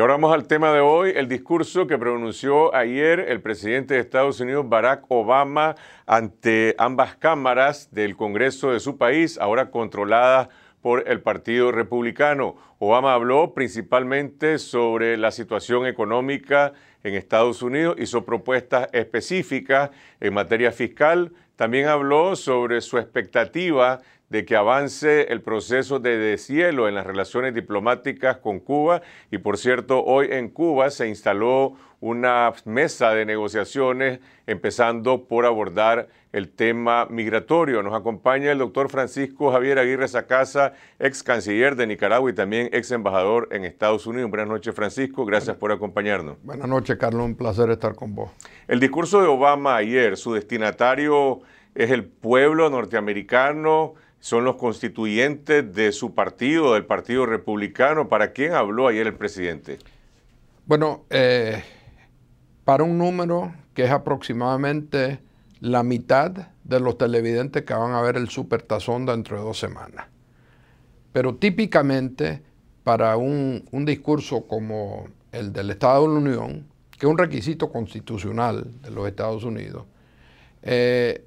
Y ahora vamos al tema de hoy, el discurso que pronunció ayer el presidente de Estados Unidos, Barack Obama, ante ambas cámaras del Congreso de su país, ahora controladas por el Partido Republicano. Obama habló principalmente sobre la situación económica en Estados Unidos, hizo propuestas específicas en materia fiscal, también habló sobre su expectativa de que avance el proceso de deshielo en las relaciones diplomáticas con Cuba. Y por cierto, hoy en Cuba se instaló una mesa de negociaciones empezando por abordar el tema migratorio. Nos acompaña el doctor Francisco Javier Aguirre Sacasa, ex canciller de Nicaragua y también ex embajador en Estados Unidos. Buenas noches, Francisco. Gracias por acompañarnos. Buenas noches, Carlos. Un placer estar con vos. El discurso de Obama ayer, su destinatario es el pueblo norteamericano son los constituyentes de su partido, del Partido Republicano. ¿Para quién habló ayer el presidente? Bueno, eh, para un número que es aproximadamente la mitad de los televidentes que van a ver el tazón dentro de dos semanas. Pero típicamente para un, un discurso como el del Estado de la Unión, que es un requisito constitucional de los Estados Unidos, eh,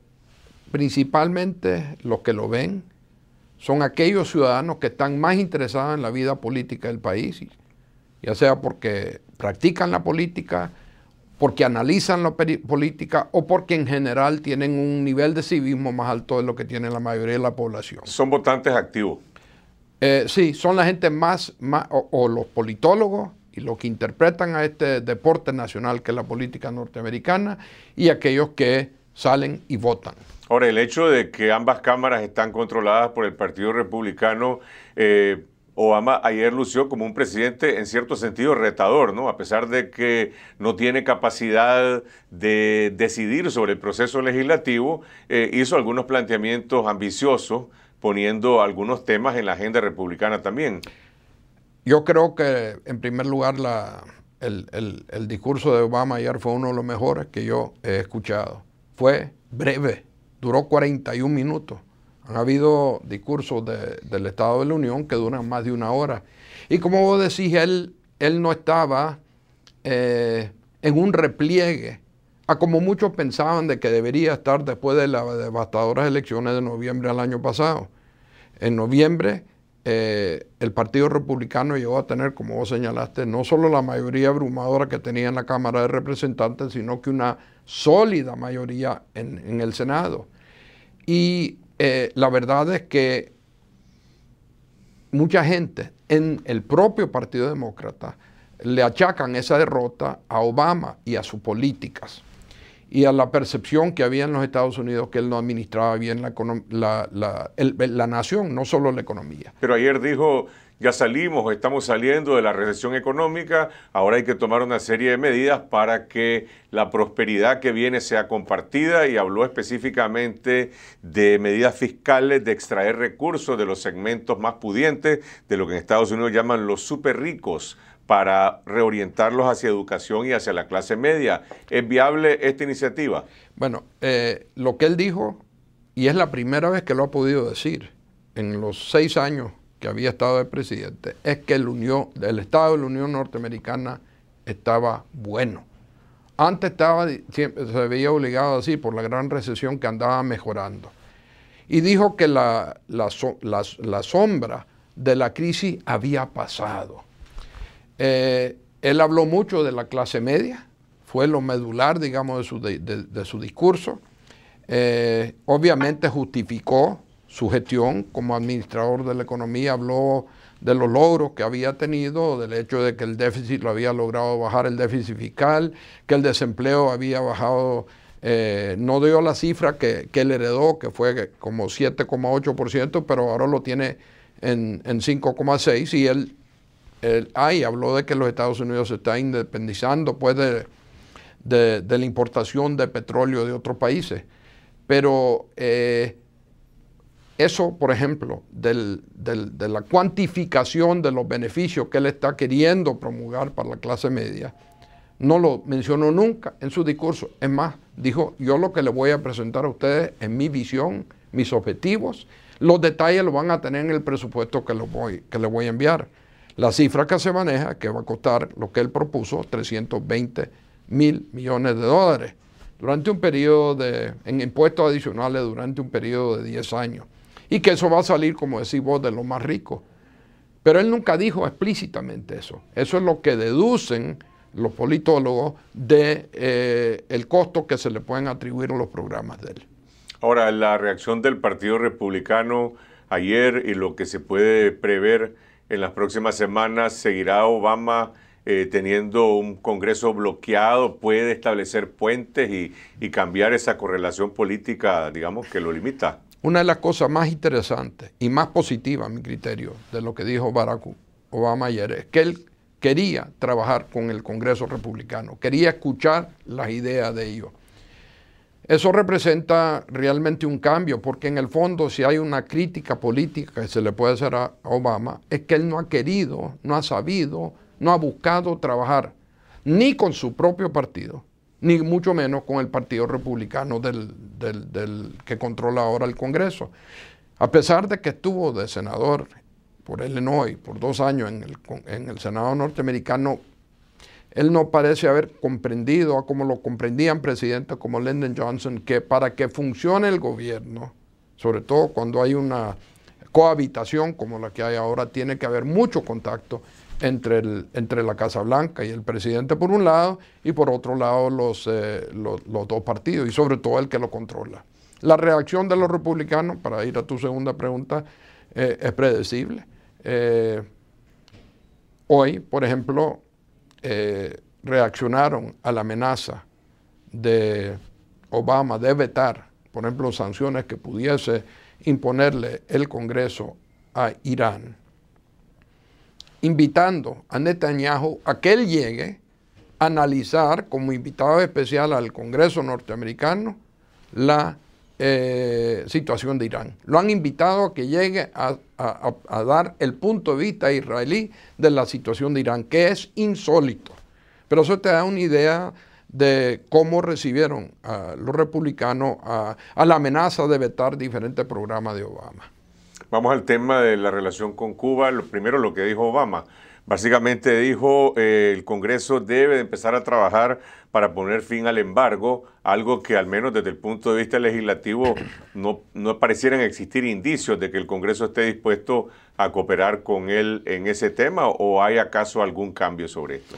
principalmente los que lo ven son aquellos ciudadanos que están más interesados en la vida política del país, ya sea porque practican la política, porque analizan la política o porque en general tienen un nivel de civismo más alto de lo que tiene la mayoría de la población. Son votantes activos. Eh, sí, son la gente más, o, o, los politólogos y los que interpretan a este deporte nacional que es la política norteamericana y aquellos que salen y votan. Ahora, el hecho de que ambas cámaras están controladas por el Partido Republicano, eh, Obama ayer lució como un presidente en cierto sentido retador, ¿no? A pesar de que no tiene capacidad de decidir sobre el proceso legislativo, eh, hizo algunos planteamientos ambiciosos, poniendo algunos temas en la agenda republicana también. Yo creo que, en primer lugar, la, el discurso de Obama ayer fue uno de los mejores que yo he escuchado. Fue breve, duró 41 minutos. Han habido discursos del Estado de la Unión que duran más de una hora. Y como vos decís, él, él no estaba eh, en un repliegue, a como muchos pensaban de que debería estar después de las devastadoras elecciones de noviembre del año pasado. En noviembre eh, el Partido Republicano llegó a tener, como vos señalaste, no solo la mayoría abrumadora que tenía en la Cámara de Representantes, sino que una sólida mayoría en el Senado. Y eh, la verdad es que mucha gente en el propio Partido Demócrata le achacan esa derrota a Obama y a sus políticas y a la percepción que había en los Estados Unidos que él no administraba bien la, la nación, no solo la economía. Pero ayer dijo ya salimos estamos saliendo de la recesión económica, ahora hay que tomar una serie de medidas para que la prosperidad que viene sea compartida y habló específicamente de medidas fiscales, de extraer recursos de los segmentos más pudientes, de lo que en Estados Unidos llaman los super ricos para reorientarlos hacia educación y hacia la clase media. ¿Es viable esta iniciativa? Bueno, eh, lo que él dijo, y es la primera vez que lo ha podido decir, en los seis años que había estado de presidente, es que el, Unión, Estado de la Unión Norteamericana estaba bueno. Antes estaba, se veía obligado así por la gran recesión que andaba mejorando. Y dijo que la, sombra de la crisis había pasado. Eh, él habló mucho de la clase media, fue lo medular, digamos, de su, discurso. Eh, obviamente justificó su gestión como administrador de la economía habló de los logros que había tenido, del hecho de que el déficit lo había logrado bajar el déficit fiscal, que el desempleo había bajado, eh, no dio la cifra que, él heredó, que fue como 7,8%, pero ahora lo tiene en, 5,6% y él, él habló de que los Estados Unidos se está independizando pues de, la importación de petróleo de otros países. Pero eh, eso, por ejemplo, de la cuantificación de los beneficios que él está queriendo promulgar para la clase media, no lo mencionó nunca en su discurso. Es más, dijo, yo lo que le voy a presentar a ustedes es mi visión, mis objetivos, los detalles los van a tener en el presupuesto que, lo voy, que les voy a enviar. La cifra que se maneja, que va a costar lo que él propuso, 320 mil millones de dólares, durante un periodo de, en impuestos adicionales durante un periodo de 10 años y que eso va a salir, como decís vos, de los más ricos. Pero él nunca dijo explícitamente eso. Eso es lo que deducen los politólogos de eh, el costo que se le pueden atribuir a los programas de él. Ahora, la reacción del Partido Republicano ayer y lo que se puede prever en las próximas semanas, ¿seguirá Obama eh, teniendo un Congreso bloqueado? ¿Puede establecer puentes y, y cambiar esa correlación política, digamos, que lo limita? Una de las cosas más interesantes y más positivas, a mi criterio, de lo que dijo Barack Obama ayer es que él quería trabajar con el Congreso Republicano, quería escuchar las ideas de ellos. Eso representa realmente un cambio, porque en el fondo si hay una crítica política que se le puede hacer a Obama, es que él no ha querido, no ha sabido, no ha buscado trabajar ni con su propio partido, ni mucho menos con el Partido Republicano del, que controla ahora el Congreso. A pesar de que estuvo de senador por Illinois por dos años en el, Senado norteamericano, él no parece haber comprendido, como lo comprendían presidentes como Lyndon Johnson, que para que funcione el gobierno, sobre todo cuando hay una cohabitación como la que hay ahora, tiene que haber mucho contacto entre, el, entre la Casa Blanca y el presidente por un lado y por otro lado los, eh, los, dos partidos y sobre todo el que lo controla. La reacción de los republicanos, para ir a tu segunda pregunta, eh, es predecible. Eh, hoy, por ejemplo, reaccionaron a la amenaza de Obama de vetar, por ejemplo, sanciones que pudiese imponerle el Congreso a Irán invitando a Netanyahu a que él llegue a analizar como invitado especial al Congreso norteamericano la eh, situación de Irán. Lo han invitado a que llegue a, dar el punto de vista israelí de la situación de Irán, que es insólito. Pero eso te da una idea de cómo recibieron a los republicanos a la amenaza de vetar diferentes programas de Obama. Vamos al tema de la relación con Cuba. Lo primero, lo que dijo Obama. Básicamente dijo, eh, el Congreso debe empezar a trabajar para poner fin al embargo, algo que al menos desde el punto de vista legislativo no, no parecieran existir indicios de que el Congreso esté dispuesto a cooperar con él en ese tema o hay acaso algún cambio sobre esto.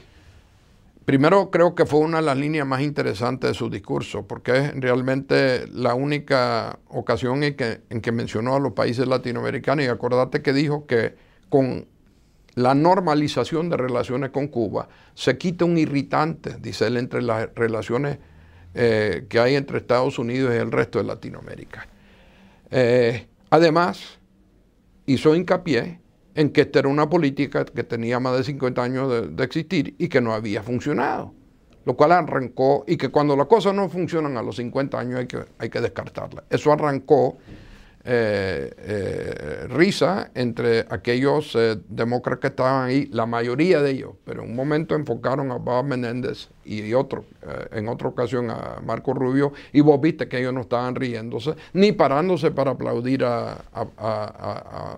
Primero creo que fue una de las líneas más interesantes de su discurso, porque es realmente la única ocasión en que, mencionó a los países latinoamericanos y acordate que dijo que con la normalización de relaciones con Cuba se quita un irritante, dice él, entre las relaciones eh, que hay entre Estados Unidos y el resto de Latinoamérica. Eh, además, hizo hincapié en que esta era una política que tenía más de 50 años de, existir y que no había funcionado, lo cual arrancó y que cuando las cosas no funcionan a los 50 años hay que, hay que descartarla. Eso arrancó eh, eh, risa entre aquellos eh, demócratas que estaban ahí, la mayoría de ellos, pero en un momento enfocaron a Bob Menéndez y otro, en otra ocasión a Marco Rubio, y vos viste que ellos no estaban riéndose ni parándose para aplaudir a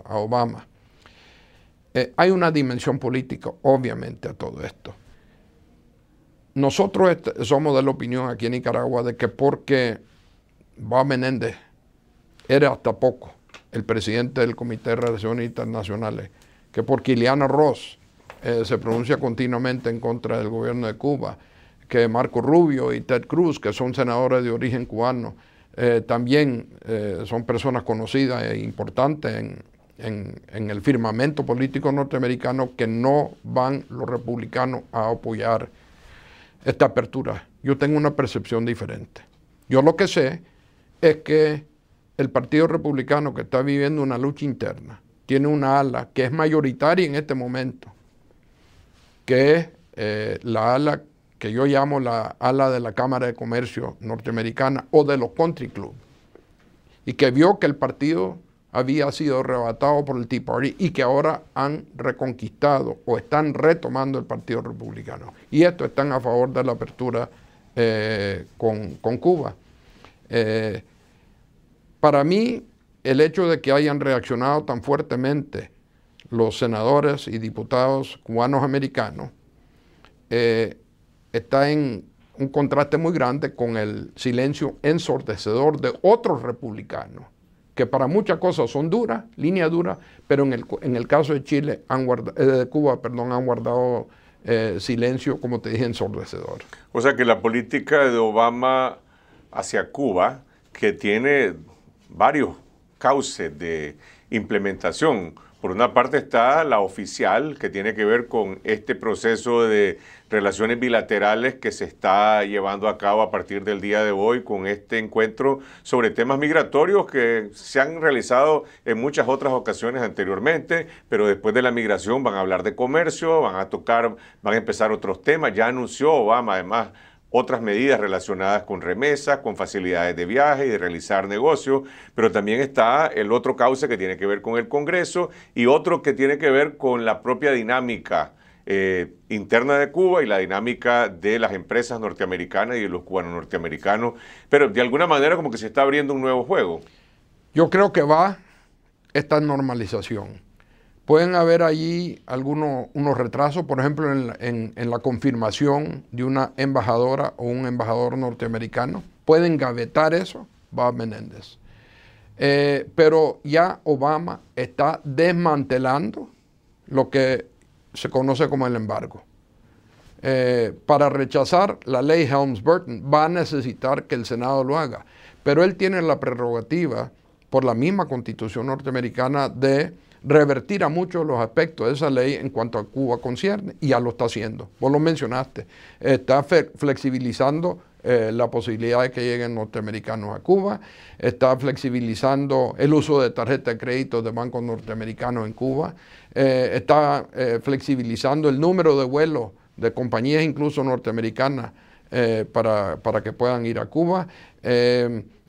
Obama. Eh, hay una dimensión política, obviamente, a todo esto. Nosotros somos de la opinión aquí en Nicaragua de que porque Va Menéndez era hasta poco el presidente del Comité de Relaciones Internacionales, que porque Ileana Ross eh, se pronuncia continuamente en contra del gobierno de Cuba, que Marco Rubio y Ted Cruz, que son senadores de origen cubano, eh, también son personas conocidas e importantes en, en, el firmamento político norteamericano que no van los republicanos a apoyar esta apertura. Yo tengo una percepción diferente. Yo lo que sé es que el Partido Republicano que está viviendo una lucha interna, tiene una ala que es mayoritaria en este momento, que es eh, la ala que yo llamo la ala de la Cámara de Comercio norteamericana o de los country clubs, y que vio que el partido había sido arrebatado por el Tea Party y que ahora han reconquistado o están retomando el Partido Republicano. Y esto están a favor de la apertura eh, con, Cuba. Eh, para mí, el hecho de que hayan reaccionado tan fuertemente los senadores y diputados cubanos americanos eh, está en un contraste muy grande con el silencio ensordecedor de otros republicanos que para muchas cosas son duras, línea dura pero en el, en el caso de Chile, han eh, Cuba, perdón, han guardado eh, silencio, como te dije, ensordecedor. O sea que la política de Obama hacia Cuba, que tiene varios cauces de implementación, por una parte está la oficial, que tiene que ver con este proceso de relaciones bilaterales que se está llevando a cabo a partir del día de hoy con este encuentro sobre temas migratorios que se han realizado en muchas otras ocasiones anteriormente, pero después de la migración van a hablar de comercio, van a tocar, van a empezar otros temas. Ya anunció Obama además otras medidas relacionadas con remesas, con facilidades de viaje y de realizar negocios, pero también está el otro cauce que tiene que ver con el Congreso y otro que tiene que ver con la propia dinámica eh, interna de Cuba y la dinámica de las empresas norteamericanas y de los cubanos norteamericanos, pero de alguna manera como que se está abriendo un nuevo juego. Yo creo que va esta normalización. Pueden haber allí algunos unos retrasos, por ejemplo, en, la confirmación de una embajadora o un embajador norteamericano. Pueden gavetar eso, Bob Menéndez. Eh, pero ya Obama está desmantelando lo que se conoce como el embargo. Eh, para rechazar la ley Helms-Burton va a necesitar que el Senado lo haga, pero él tiene la prerrogativa por la misma constitución norteamericana de revertir a muchos los aspectos de esa ley en cuanto a Cuba concierne, y ya lo está haciendo. Vos lo mencionaste, está flexibilizando eh, la posibilidad de que lleguen norteamericanos a Cuba, está flexibilizando el uso de tarjetas de crédito de bancos norteamericanos en Cuba, eh, está eh, flexibilizando el número de vuelos de compañías incluso norteamericanas para, para, que puedan ir a Cuba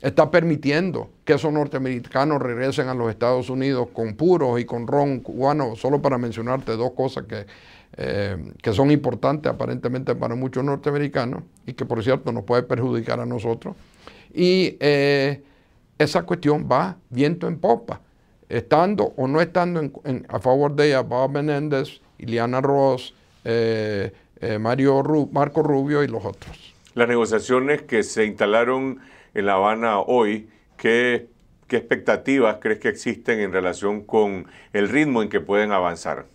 está permitiendo que esos norteamericanos regresen a los Estados Unidos con puros y con ron cubano, solo para mencionarte dos cosas que, eh, que son importantes aparentemente para muchos norteamericanos y que por cierto nos puede perjudicar a nosotros. Y eh, esa cuestión va viento en popa, estando o no estando a favor de ella Bob Menéndez, Ileana Ross, eh, Mario Marco Rubio y los otros. Las negociaciones que se instalaron en La Habana hoy, ¿qué, qué expectativas crees que existen en relación con el ritmo en que pueden avanzar?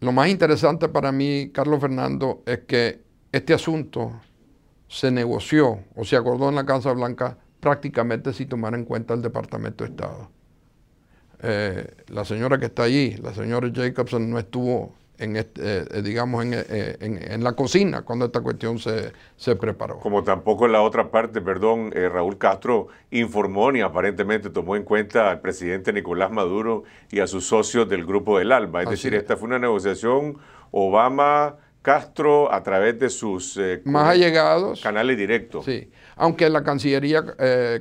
Lo más interesante para mí, Carlos Fernando, es que este asunto se negoció o se acordó en la Casa Blanca prácticamente sin tomar en cuenta el Departamento de Estado. Eh, la señora que está allí, la señora Jacobson, no estuvo en este, eh, eh, digamos, eh, en, en, la cocina cuando esta cuestión se, preparó. Como tampoco en la otra parte, perdón, Raúl Castro informó ni aparentemente tomó en cuenta al presidente Nicolás Maduro y a sus socios del Grupo del ALBA. Es decir, esta fue una negociación Obama... Castro a través de sus más allegados canales directos. Sí, aunque la Cancillería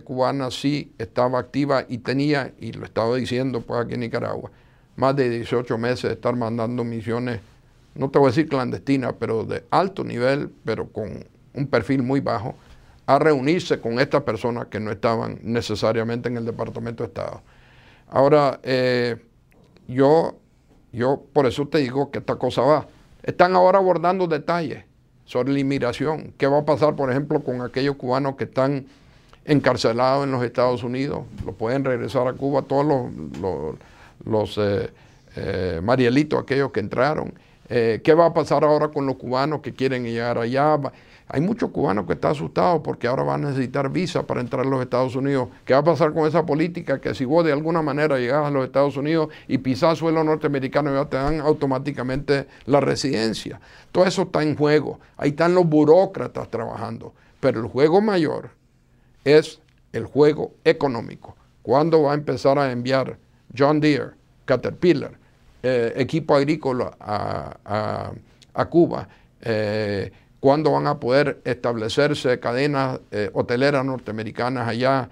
cubana sí estaba activa y tenía, y lo estaba diciendo pues aquí en Nicaragua, más de 18 meses de estar mandando misiones, no te voy a decir clandestinas, pero de alto nivel, pero con un perfil muy bajo, a reunirse con estas personas que no estaban necesariamente en el Departamento de Estado. Ahora, eh, yo, yo por eso te digo que esta cosa va. Están ahora abordando detalles sobre la inmigración. ¿Qué va a pasar, por ejemplo, con aquellos cubanos que están encarcelados en los Estados Unidos? ¿Lo pueden regresar a Cuba? Todos los los eh, eh, Marielitos, aquellos que entraron. Eh, ¿Qué va a pasar ahora con los cubanos que quieren llegar allá? Hay muchos cubanos que están asustados porque ahora van a necesitar visa para entrar a los Estados Unidos. ¿Qué va a pasar con esa política? Que si vos de alguna manera llegás a los Estados Unidos y pisás suelo norteamericano, ya te dan automáticamente la residencia. Todo eso está en juego. Ahí están los burócratas trabajando. Pero el juego mayor es el juego económico. ¿Cuándo va a empezar a enviar John Deere, Caterpillar, eh, equipo agrícola a, Cuba, eh, cuándo van a poder establecerse cadenas eh, hoteleras norteamericanas allá,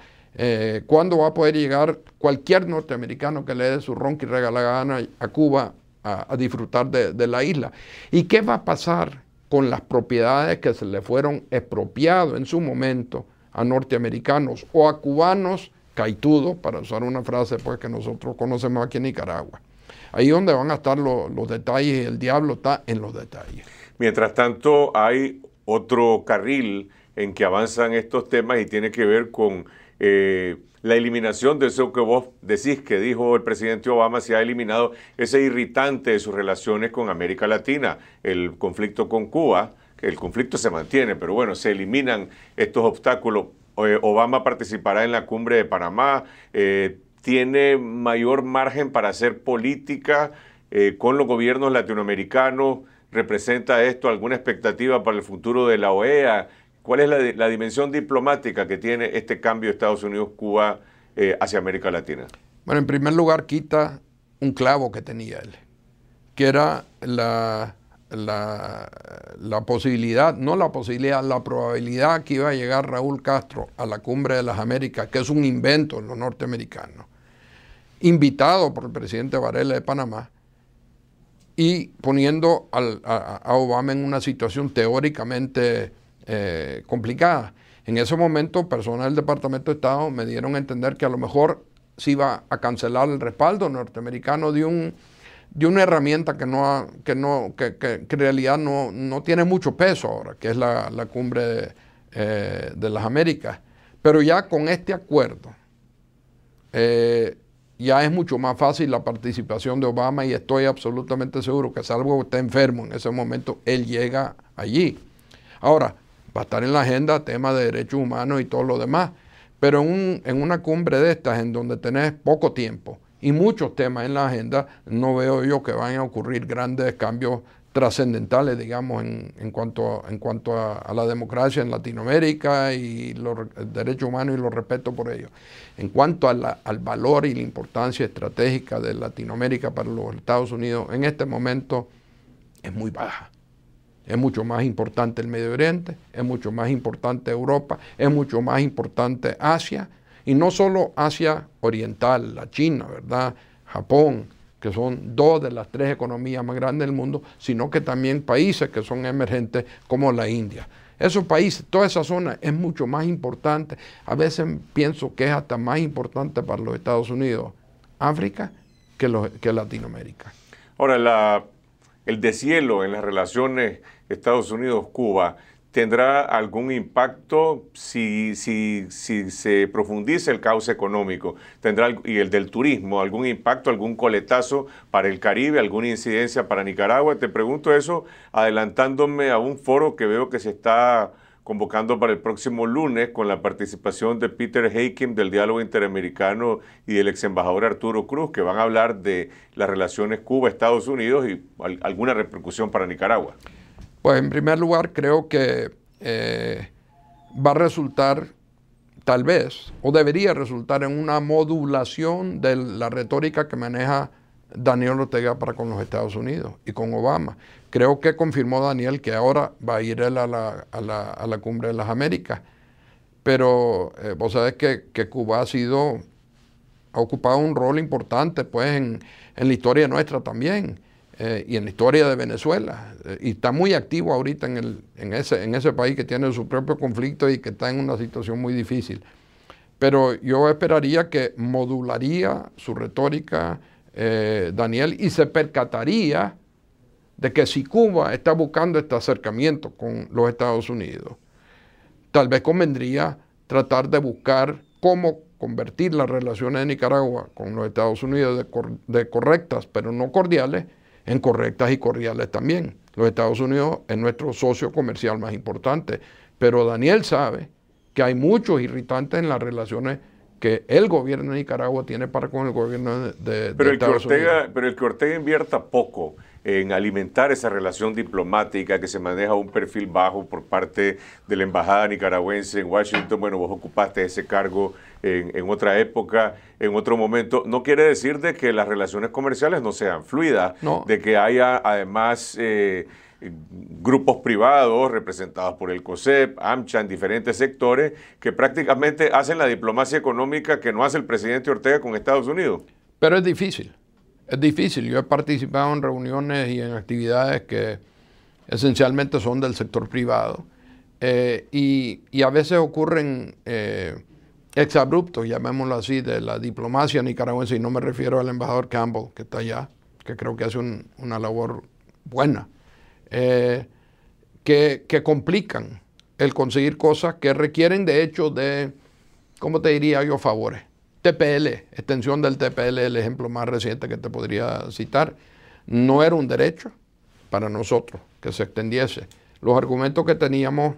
cuándo va a poder llegar cualquier norteamericano que le dé su y gana a Cuba a, disfrutar de, de la isla. ¿Y qué va a pasar con las propiedades que se le fueron expropiadas en su momento a norteamericanos o a cubanos Caitudo, para usar una frase pues, que nosotros conocemos aquí en Nicaragua. Ahí donde van a estar los, detalles, el diablo está en los detalles. Mientras tanto, hay otro carril en que avanzan estos temas y tiene que ver con eh, la eliminación de eso que vos decís que dijo el presidente Obama, se ha eliminado ese irritante de sus relaciones con América Latina, el conflicto con Cuba, que el conflicto se mantiene, pero bueno, se eliminan estos obstáculos eh, Obama participará en la cumbre de Panamá, eh, tiene mayor margen para hacer política eh, con los gobiernos latinoamericanos, representa esto alguna expectativa para el futuro de la OEA, cuál es la, la dimensión diplomática que tiene este cambio de Estados Unidos-Cuba hacia América Latina. Bueno, en primer lugar quita un clavo que tenía él, que era la la, posibilidad, no la posibilidad, la probabilidad que iba a llegar Raúl Castro a la cumbre de las Américas, que es un invento en los norteamericanos, invitado por el presidente Varela de Panamá y poniendo a, Obama en una situación teóricamente eh, complicada. En ese momento, personas del Departamento de Estado me dieron a entender que a lo mejor se iba a cancelar el respaldo norteamericano de un de una herramienta que, no no, en realidad no, tiene mucho peso ahora, que es la, cumbre eh, de, las Américas. Pero ya con este acuerdo, eh, ya es mucho más fácil la participación de Obama y estoy absolutamente seguro que salvo que esté enfermo en ese momento, él llega allí. Ahora, va a estar en la agenda tema de derechos humanos y todo lo demás, pero en, en una cumbre de estas en donde tenés poco tiempo, y muchos temas en la agenda, no veo yo que van a ocurrir grandes cambios trascendentales, digamos, en, cuanto, a, en cuanto a, la democracia en Latinoamérica y los derechos humanos y los respeto por ellos. En cuanto al valor y la importancia estratégica de Latinoamérica para los Estados Unidos, en este momento es muy baja. Es mucho más importante el Medio Oriente, es mucho más importante Europa, es mucho más importante Asia, y no solo Asia Oriental, la China, ¿verdad? Japón, que son dos de las tres economías más grandes del mundo, sino que también países que son emergentes como la India. Esos países, toda esa zona es mucho más importante. A veces pienso que es hasta más importante para los Estados Unidos África que, Latinoamérica. Ahora, la, el deshielo en las relaciones Estados Unidos-Cuba tendrá algún impacto si, si, se profundice el caos económico, tendrá y el del turismo, algún impacto, algún coletazo para el Caribe, alguna incidencia para Nicaragua. Te pregunto eso adelantándome a un foro que veo que se está convocando para el próximo lunes con la participación de Peter Heikim del Diálogo Interamericano y del ex embajador Arturo Cruz, que van a hablar de las relaciones Cuba-Estados Unidos y alguna repercusión para Nicaragua. Pues en primer lugar creo que eh, va a resultar tal vez, o debería resultar en una modulación de la retórica que maneja Daniel Ortega para con los Estados Unidos y con Obama. Creo que confirmó Daniel que ahora va a ir él a la, cumbre de las Américas. Pero eh, vos sabés que, Cuba ha sido, ha ocupado un rol importante pues en la historia nuestra también. Eh, y en la historia de Venezuela. Eh, y está muy activo ahorita en, ese, país que tiene su propio conflicto y que está en una situación muy difícil. Pero yo esperaría que modularía su retórica eh, Daniel y se percataría de que si Cuba está buscando este acercamiento con los Estados Unidos, tal vez convendría tratar de buscar cómo convertir las relaciones de Nicaragua con los Estados Unidos de correctas, pero no cordiales, en correctas y cordiales también. Los Estados Unidos es nuestro socio comercial más importante, pero Daniel sabe que hay muchos irritantes en las relaciones que el gobierno de Nicaragua tiene para con el gobierno de, pero el Estados Unidos. Pero el que Ortega invierta poco en alimentar esa relación diplomática que se maneja un perfil bajo por parte de la embajada nicaragüense en Washington, bueno, vos ocupaste ese cargo en, otra época, en otro momento. No quiere decir de que las relaciones comerciales no sean fluidas, de que haya además eh, grupos privados representados por el COSEP, AMCHA, en diferentes sectores, que prácticamente hacen la diplomacia económica que no hace el presidente Ortega con Estados Unidos. Pero es difícil, es difícil. Yo he participado en reuniones y en actividades que esencialmente son del sector privado. Eh, y, a veces ocurren eh, exabrupto, llamémoslo así, de la diplomacia nicaragüense, y no me refiero al embajador Campbell, que está allá, que creo que hace una labor buena, eh, que, que, complican el conseguir cosas que requieren de hecho de, ¿cómo te diría yo, favores? TPL, extensión del TPL, el ejemplo más reciente que te podría citar, no era un derecho para nosotros que se extendiese. Los argumentos que teníamos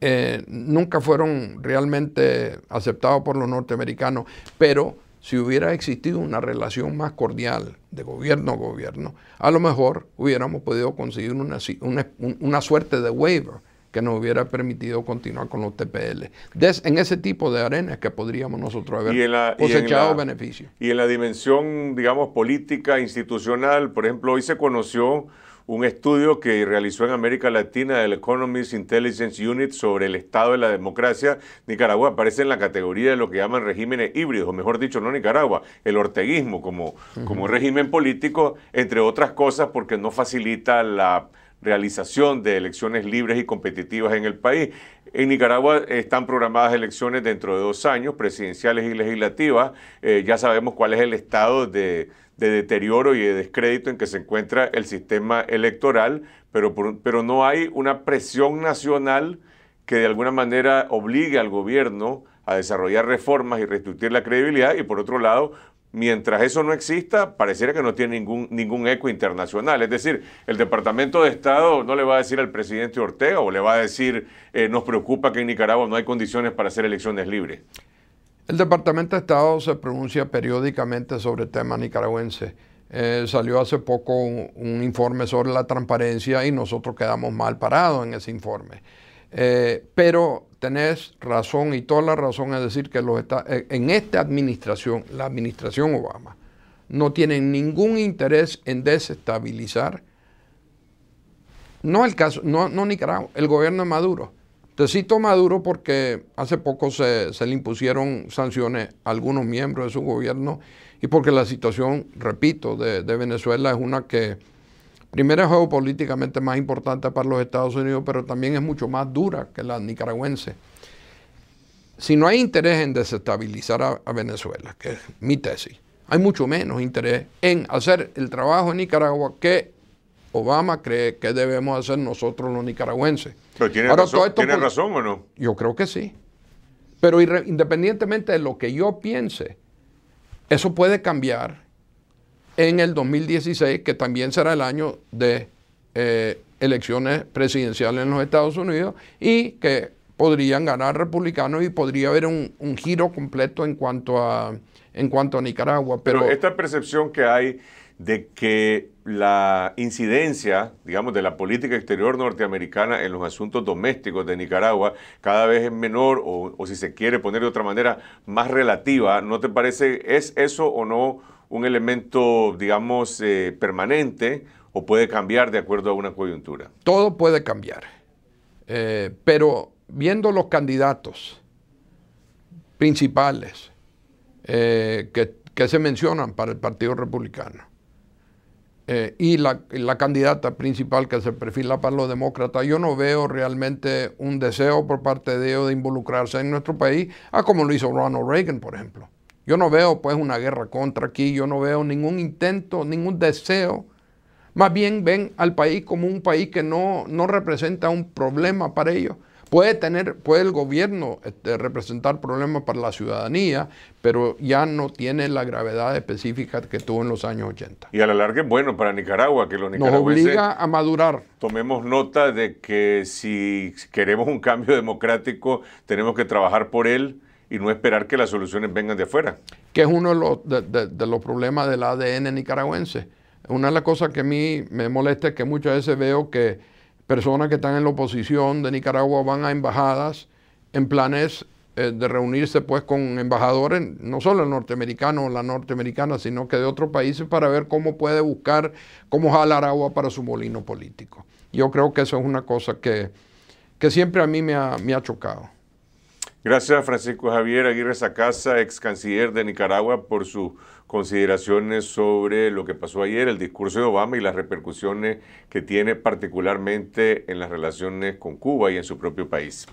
eh, nunca fueron realmente aceptados por los norteamericanos, pero si hubiera existido una relación más cordial de gobierno a gobierno, a lo mejor hubiéramos podido conseguir una, una, suerte de waiver que nos hubiera permitido continuar con los TPL. en ese tipo de arenas que podríamos nosotros haber cosechado beneficios. Y en la dimensión, digamos, política, institucional, por ejemplo, hoy se conoció un estudio que realizó en América Latina del Economist Intelligence Unit sobre el estado de la democracia, Nicaragua aparece en la categoría de lo que llaman regímenes híbridos, o mejor dicho, no Nicaragua, el orteguismo como, régimen político, entre otras cosas porque no facilita la realización de elecciones libres y competitivas en el país. En Nicaragua están programadas elecciones dentro de dos años, presidenciales y legislativas. Eh, ya sabemos cuál es el estado de, de deterioro y de descrédito en que se encuentra el sistema electoral, pero, pero no hay una presión nacional que de alguna manera obligue al gobierno a desarrollar reformas y restituir la credibilidad y por otro lado mientras eso no exista, pareciera que no tiene ningún, ningún eco internacional. Es decir, el Departamento de Estado no le va a decir al presidente Ortega o le va a decir, eh, nos preocupa que en Nicaragua no hay condiciones para hacer elecciones libres. El Departamento de Estado se pronuncia periódicamente sobre temas nicaragüenses. Eh, salió hace poco un, informe sobre la transparencia y nosotros quedamos mal parados en ese informe. Eh, pero tenés razón y toda la razón es decir que eh, en esta administración, la administración Obama, no tienen ningún interés en desestabilizar, no el caso, no, no Nicaragua, el gobierno de Maduro cito, Maduro porque hace poco se, le impusieron sanciones a algunos miembros de su gobierno y porque la situación, repito, de, Venezuela es una que, primero es geopolíticamente más importante para los Estados Unidos, pero también es mucho más dura que la nicaragüense. Si no hay interés en desestabilizar a Venezuela, que es mi tesis, hay mucho menos interés en hacer el trabajo en Nicaragua que Obama cree que debemos hacer nosotros los nicaragüenses. Pero tiene, razón, o no? Yo creo que sí. Pero independientemente de lo que yo piense, eso puede cambiar en el 2016, que también será el año de eh, elecciones presidenciales en los Estados Unidos, y que podrían ganar republicanos y podría haber un, giro completo en cuanto a, en cuanto a Nicaragua. Pero esta percepción que hay de que la incidencia, digamos, de la política exterior norteamericana en los asuntos domésticos de Nicaragua cada vez es menor o, si se quiere poner de otra manera, más relativa. ¿No te parece, es eso o no un elemento, digamos, eh, permanente o puede cambiar de acuerdo a una coyuntura? Todo puede cambiar, eh, pero viendo los candidatos principales eh, que se mencionan para el Partido Republicano, eh, y la, candidata principal que se perfila para los demócratas, yo no veo realmente un deseo por parte de ellos de involucrarse en nuestro país, a como lo hizo Ronald Reagan, por ejemplo. Yo no veo pues una guerra contra aquí, yo no veo ningún intento, ningún deseo. Más bien ven al país como un país que no, no representa un problema para ellos, Puede, tener, puede el gobierno este, representar problemas para la ciudadanía, pero ya no tiene la gravedad específica que tuvo en los años 80. Y a la larga es bueno para Nicaragua que los nicaragüenses... Nos obliga a madurar. Tomemos nota de que si queremos un cambio democrático, tenemos que trabajar por él y no esperar que las soluciones vengan de afuera. Que es uno de los problemas del ADN nicaragüense. Una de las cosas que a mí me molesta es que muchas veces veo que personas que están en la oposición de Nicaragua van a embajadas en planes eh, de reunirse pues con embajadores, no solo el norteamericano o la norteamericana, sino que de otros países para ver cómo puede buscar, cómo jalar agua para su molino político. Yo creo que eso es una cosa que, que siempre a mí me ha chocado. Gracias Francisco Javier Aguirre Sacasa, ex canciller de Nicaragua, por sus consideraciones sobre lo que pasó ayer, el discurso de Obama y las repercusiones que tiene particularmente en las relaciones con Cuba y en su propio país.